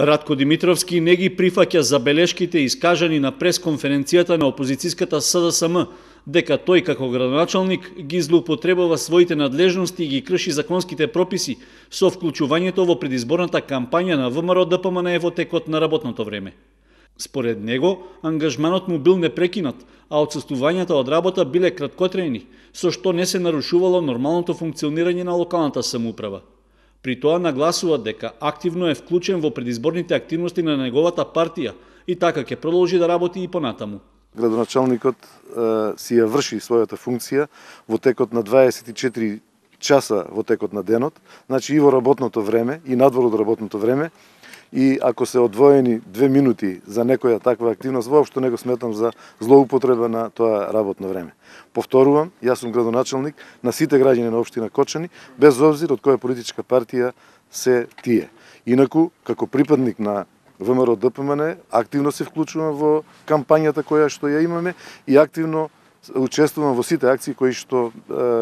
Радко Димитровски не ги прифаќа забелешките искажани на пресконференцијата на опозицијската СДСМ, дека тој како градоначалник ги злоупотребува своите надлежности и ги крши законските прописи со вклучувањето во предизборната кампања на ВМРО ДПМН во текот на работното време. Според него, ангажманот му бил непрекинат, а отсутствувањата од работа биле краткотрајни, со што не се нарушувало нормалното функционирање на локалната самоуправа. При тоа нагласува дека активно е вклучен во предизборните активности на неговата партија и така ќе продолжи да работи и понатаму. Градоначалникот е, си ја врши својата функција во текот на 24 часа во текот на денот, значи и во работното време и надвор од работното време, и ако се одвоени две минути за некоја таква активност, воопшто не го сметам за злоупотреба на тоа работно време. Повторувам, јас сум градоначалник на сите граѓани на општина Кочани, без обзир од која политичка партија се тие. Инаку, како припадник на ВМРО ДПМН, активно се вклучувам во кампањата која што ја имаме и активно учествувам во сите акции кои што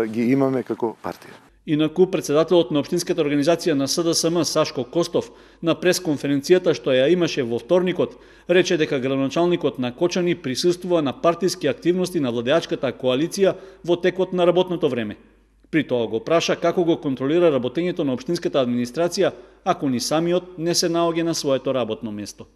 ги имаме како партија. Инаку, председателот на Обштинската организација на СДСМ Сашко Костов на пресконференцијата што ја имаше во вторникот, рече дека градоначалникот на Кочани присуствува на партиски активности на владеачката коалиција во текот на работното време. При тоа го праша како го контролира работењето на Обштинската администрација ако ни самиот не се наоѓа на своето работно место.